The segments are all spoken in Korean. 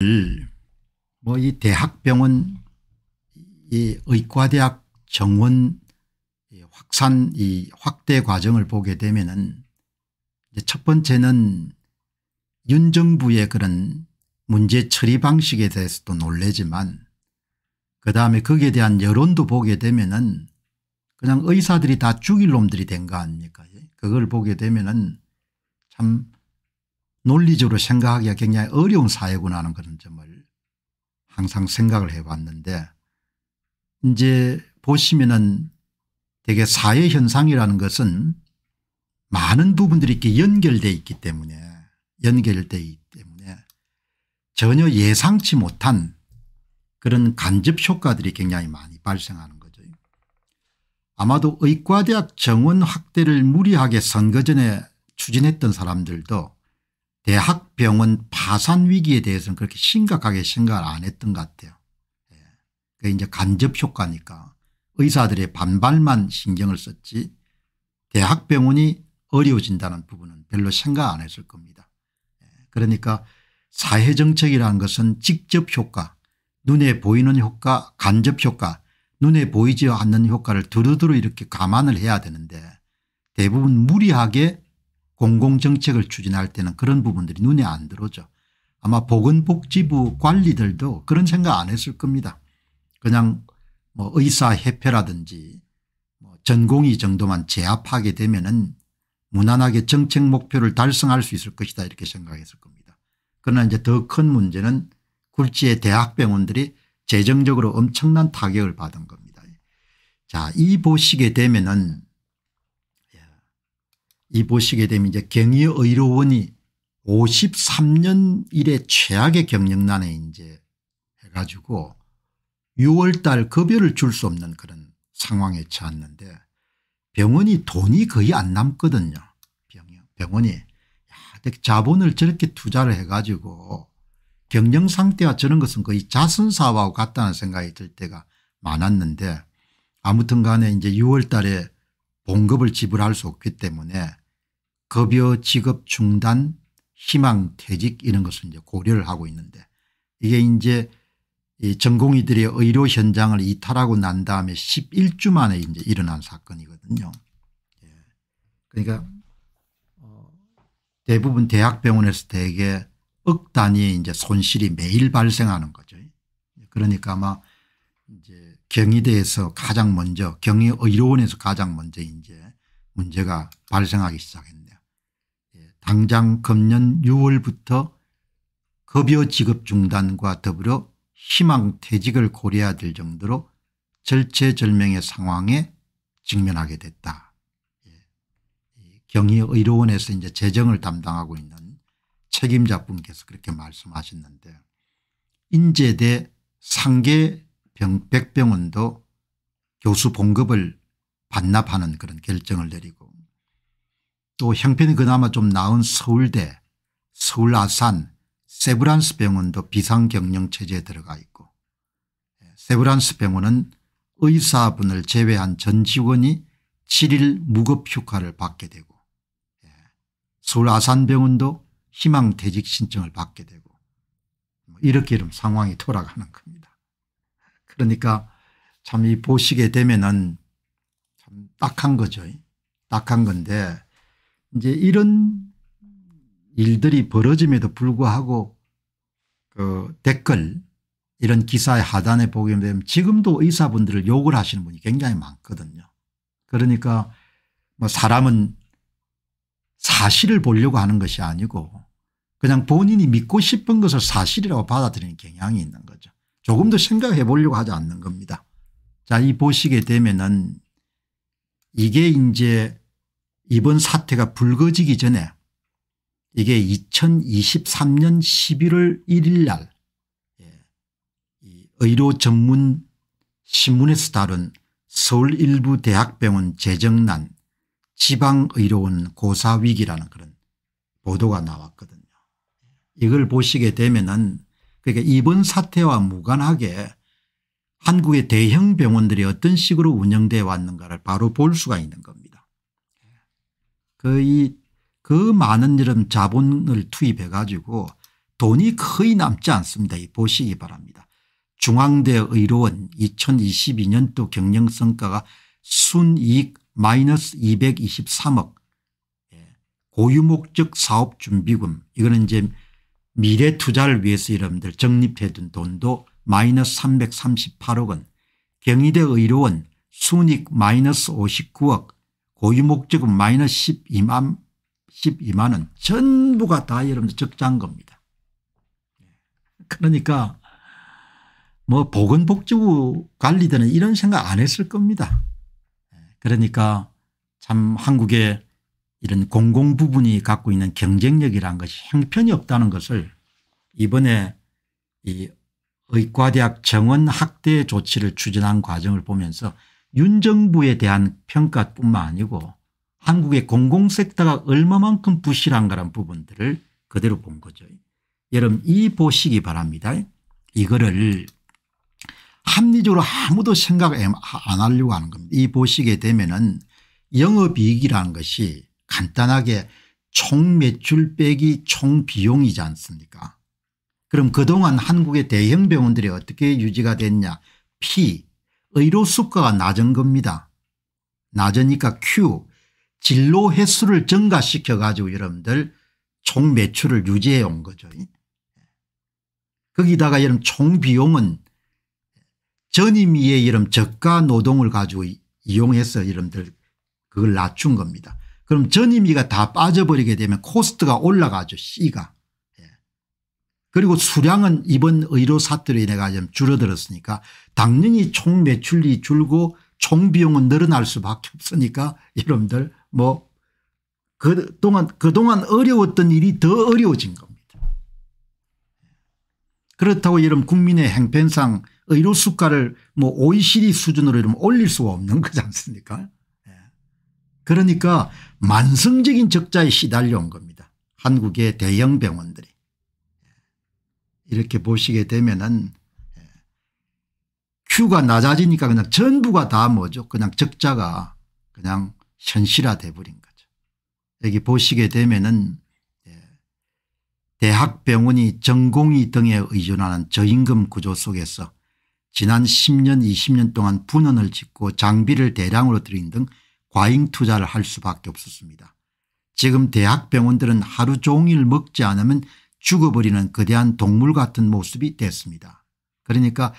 뭐이 뭐 대학병원 이 의과대학 정원 확산 이 확대 과정을 보게 되면은 첫 번째는 윤 정부의 그런 문제 처리 방식에 대해서도 놀래지만 그다음에 거기에 대한 여론도 보게 되면은 그냥 의사들이 다 죽일 놈들이 된 거 아닙니까 그걸 보게 되면은 참 논리적으로 생각하기가 굉장히 어려운 사회구나 하는 그런 점을 항상 생각을 해봤는데 이제 보시면은 되게 사회 현상이라는 것은 많은 부분들이 이렇게 연결되어 있기 때문에 연결되어 있기 때문에 전혀 예상치 못한 그런 간접 효과들이 굉장히 많이 발생하는 거죠. 아마도 의과대학 정원 확대를 무리하게 선거 전에 추진했던 사람들도 대학병원 파산 위기에 대해서는 그렇게 심각하게 생각을 안 했던 것 같아요. 예. 그게 이제 간접 효과니까 의사들의 반발만 신경을 썼지 대학병원이 어려워진다는 부분은 별로 생각 안 했을 겁니다. 예. 그러니까 사회정책이라는 것은 직접 효과 눈에 보이는 효과 간접 효과 눈에 보이지 않는 효과를 두루두루 이렇게 감안을 해야 되는데 대부분 무리하게 공공정책을 추진할 때는 그런 부분들이 눈에 안 들어오죠. 아마 보건복지부 관리들도 그런 생각 안 했을 겁니다. 그냥 뭐 의사협회라든지 뭐 전공의 정도만 제압하게 되면 은 무난하게 정책 목표를 달성할 수 있을 것이다 이렇게 생각했을 겁니다. 그러나 이제 더 큰 문제는 굴지의 대학병원들이 재정적으로 엄청난 타격을 받은 겁니다. 자, 이 보시게 되면은 이 보시게 되면 이제 경의의료원이 53년 이래 최악의 경영난에 이제 해가지고 6월달 급여를 줄 수 없는 그런 상황에 처했는데 병원이 돈이 거의 안 남거든요. 병원이 야, 자본을 저렇게 투자를 해가지고 경영 상태와 저런 것은 거의 자선사업하고 같다는 생각이 들 때가 많았는데 아무튼 간에 이제 6월 달에 봉급을 지불할 수 없기 때문에 급여 지급 중단 희망 퇴직 이런 것을 이제 고려를 하고 있는데 이게 이제 이 전공의들의 의료 현장을 이탈하고 난 다음에 11주 만에 이제 일어난 사건이거든요. 예. 그러니까 어, 대부분 대학병원에서 대개 억 단위의 이제 손실이 매일 발생하는 거죠. 그러니까 아마 이제 경희대에서 가장 먼저 경희의료원에서 가장 먼저 이제 문제가 발생하기 시작했네요. 예, 당장 금년 6월부터 급여 지급 중단과 더불어 희망퇴직을 고려해야 될 정도로 절체절명의 상황에 직면하게 됐다. 예, 경희의료원에서 이제 재정을 담당하고 있는 책임자분께서 그렇게 말씀하셨는데 인제대 상계 병, 백병원도 교수 봉급을 반납하는 그런 결정을 내리고 또 형편이 그나마 좀 나은 서울대 서울 아산 세브란스 병원도 비상경영체제에 들어가 있고 예, 세브란스 병원은 의사분을 제외한 전 직원이 7일 무급휴가를 받게 되고 예, 서울 아산병원도 희망퇴직 신청을 받게 되고 뭐 이렇게 이런 상황이 돌아가는 겁니다. 그러니까 참 이 보시게 되면은 참 딱한 거죠. 딱한 건데 이제 이런 일들이 벌어짐에도 불구하고 그 댓글 이런 기사의 하단에 보게 되면 지금도 의사분들을 욕을 하시는 분이 굉장히 많거든요. 그러니까 뭐 사람은 사실을 보려고 하는 것이 아니고 그냥 본인이 믿고 싶은 것을 사실이라고 받아들이는 경향이 있는 조금 더 생각해 보려고 하지 않는 겁니다. 자, 이 보시게 되면은 이게 이제 이번 사태가 불거지기 전에 이게 2023년 11월 1일 날 예, 의료 전문 신문에서 다룬 서울 일부 대학병원 재정난 지방의료원 고사위기라는 그런 보도가 나왔거든요. 이걸 보시게 되면은 그러니까 이번 사태와 무관하게 한국의 대형 병원들이 어떤 식으로 운영되어 왔는가를 바로 볼 수가 있는 겁니다. 거의 그, 그 많은 이런 자본을 투입해 가지고 돈이 거의 남지 않습니다. 보시기 바랍니다. 중앙대 의료원 2022년도 경영성과가 순이익 마이너스 223억 예, 고유목적 사업준비금 이거는 이제 미래 투자를 위해서 여러분들 적립해둔 돈도 마이너스 338억 원 경희대 의료원 순익 마이너스 59억 고유목적은 마이너스 12만 12만 원 전부가 다 여러분들 적자인 겁니다. 그러니까 뭐 보건복지부 관리들은 이런 생각 안 했을 겁니다. 그러니까 참 한국의 이런 공공 부분이 갖고 있는 경쟁력이란 것이 형편이 없다는 것을 이번에 이 의과대학 정원 확대 조치를 추진한 과정을 보면서 윤 정부에 대한 평가뿐만 아니고 한국의 공공섹터가 얼마만큼 부실한가란 부분들을 그대로 본 거죠. 여러분 이 보시기 바랍니다. 이거를 합리적으로 아무도 생각 안 하려고 하는 겁니다. 이 보시게 되면 은 영업이익이라는 것이 간단하게 총 매출 빼기 총 비용이지 않습니까 그럼 그동안 한국의 대형 병원들이 어떻게 유지가 됐냐 P 의료 수가가 낮은 겁니다. 낮으니까 Q 진로 횟수를 증가시켜 가지고 여러분들 총 매출을 유지해 온 거죠. 거기다가 여러분 총 비용은 전임의의 이름 저가 노동을 가지고 이용해서 여러분들 그걸 낮춘 겁니다. 그럼 전임위가 다 빠져버리게 되면 코스트가 올라가죠 씨가 예. 그리고 수량은 이번 의료 사태로 인해 가지 줄어들었으니까 당연히 총 매출이 줄고 총 비용은 늘어날 수밖에 없으니까 여러분들 뭐 그동안 그동안 어려웠던 일이 더 어려워진 겁니다. 그렇다고 여러분 국민의 행편상 의료 수가를 뭐 OECD 수준으로 이러면 올릴 수가 없는 거지 않습니까 그러니까 만성적인 적자에 시달려 온 겁니다. 한국의 대형 병원들이. 이렇게 보시게 되면은 Q가 예, 낮아지니까 그냥 전부가 다 뭐죠 그냥 적자가 그냥 현실화돼 버린 거죠. 여기 보시게 되면은 예, 대학병원이 전공의 등에 의존하는 저임금 구조 속에서 지난 10년 20년 동안 분원을 짓고 장비를 대량으로 들인 등 과잉 투자를 할 수밖에 없었습니다. 지금 대학병원들은 하루 종일 먹지 않으면 죽어버리는 거대한 동물 같은 모습이 됐습니다. 그러니까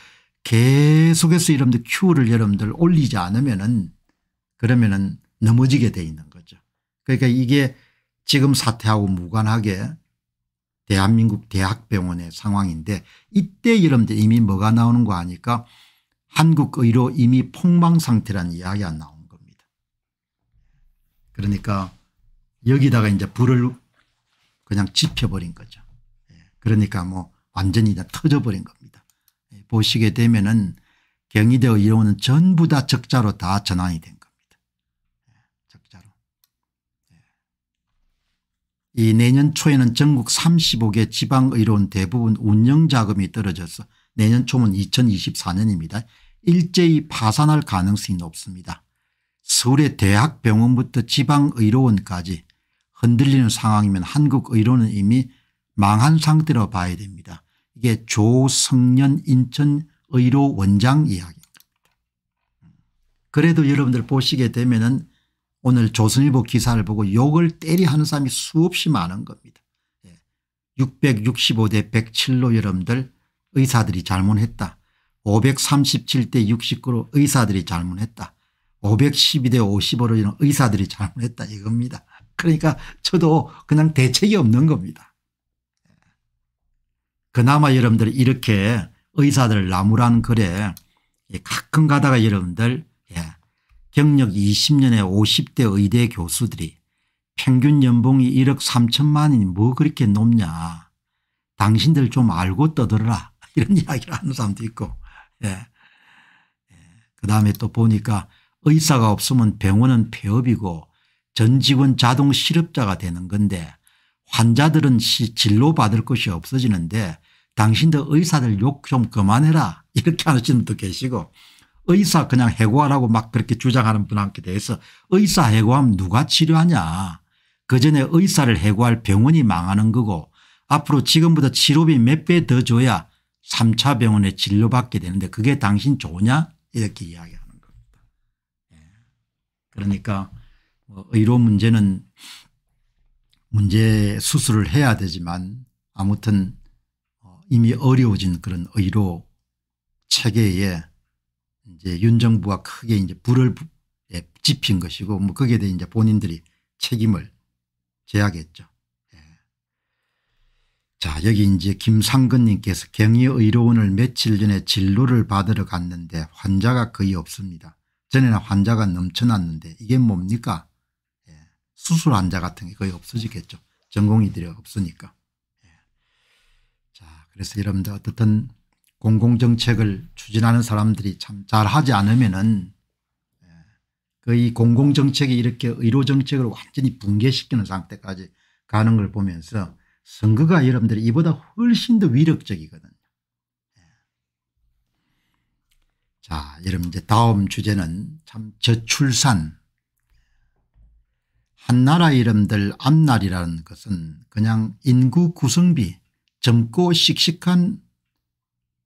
계속해서 여러분들 큐를 여러분들 올리지 않으면은 그러면은 넘어지게 돼 있는 거죠. 그러니까 이게 지금 사태하고 무관하게 대한민국 대학병원의 상황인데 이때 여러분들 이미 뭐가 나오는 거 아니까 한국의료 이미 폭망 상태라는 이야기가 나옵니다. 그러니까 여기다가 이제 불을 그냥 지펴버린 거죠. 예, 그러니까 뭐 완전히 다 터져버린 겁니다. 예, 보시게 되면은 경희대 의료원은 전부 다 적자로 다 전환이 된 겁니다. 예, 적자로. 이 내년 초에는 전국 35개 지방의료 대부분 운영자금이 떨어져서 내년 초면 2024년입니다. 일제히 파산할 가능성이 높습니다. 서울의 대학병원부터 지방의료원까지 흔들리는 상황이면 한국의료는 이미 망한 상태로 봐야 됩니다. 이게 조성년 인천의료원장 이야기입니다. 그래도 여러분들 보시게 되면 은 오늘 조선일보 기사를 보고 욕을 때리하는 사람이 수없이 많은 겁니다. 665대 예. 107로 여러분들 의사들이 잘못했다. 537대 69로 의사들이 잘못했다. 512대 50으로 이런 의사들이 잘못했다 이겁니다. 그러니까 저도 그냥 대책이 없는 겁니다. 그나마 여러분들 이렇게 의사들 나무라는 글에 가끔 가다가 여러분들 예, 경력 20년의 50대 의대 교수들이 평균 연봉이 1억 3천만이 뭐 그렇게 높냐 당신들 좀 알고 떠들어라 이런 이야기를 하는 사람도 있고 예. 예. 그다음에 또 보니까 의사가 없으면 병원은 폐업이고 전 직원 자동 실업자가 되는 건데 환자들은 시 진료받을 것이 없어지는데 당신들 의사들 욕 좀 그만해라 이렇게 하는 분도 계시고 의사 그냥 해고하라고 막 그렇게 주장하는 분한테 대해서 의사 해고하면 누가 치료하냐 그 전에 의사를 해고할 병원이 망하는 거고 앞으로 지금보다 치료비 몇 배 더 줘야 3차 병원에 진료받게 되는데 그게 당신 좋냐 으 이렇게 이야기합니다. 그러니까 뭐 의료 문제는 문제 수술을 해야 되지만 아무튼 어, 이미 어려워진 그런 의료 체계에 이제 윤 정부가 크게 이제 불을 예, 지핀 것이고 뭐 거기에 대해 이제 본인들이 책임을 져야겠죠 예. 자 여기 이제 김상근님께서 경희의료원을 며칠 전에 진료를 받으러 갔는데 환자가 거의 없습니다. 전에는 환자가 넘쳐났는데 이게 뭡니까? 예. 수술 환자 같은 게 거의 없어지겠죠. 전공의들이 없으니까. 예. 자, 그래서 여러분들 어떻든 공공정책을 추진하는 사람들이 참 잘하지 않으면은 예. 거의 공공정책이 이렇게 의료정책을 완전히 붕괴시키는 상태까지 가는 걸 보면서 선거가 여러분들이 이보다 훨씬 더 위력적이거든. 자, 여러분 이제 다음 주제는 참 저출산 한나라 이름들 앞날이라는 것은 그냥 인구 구성비 젊고 씩씩한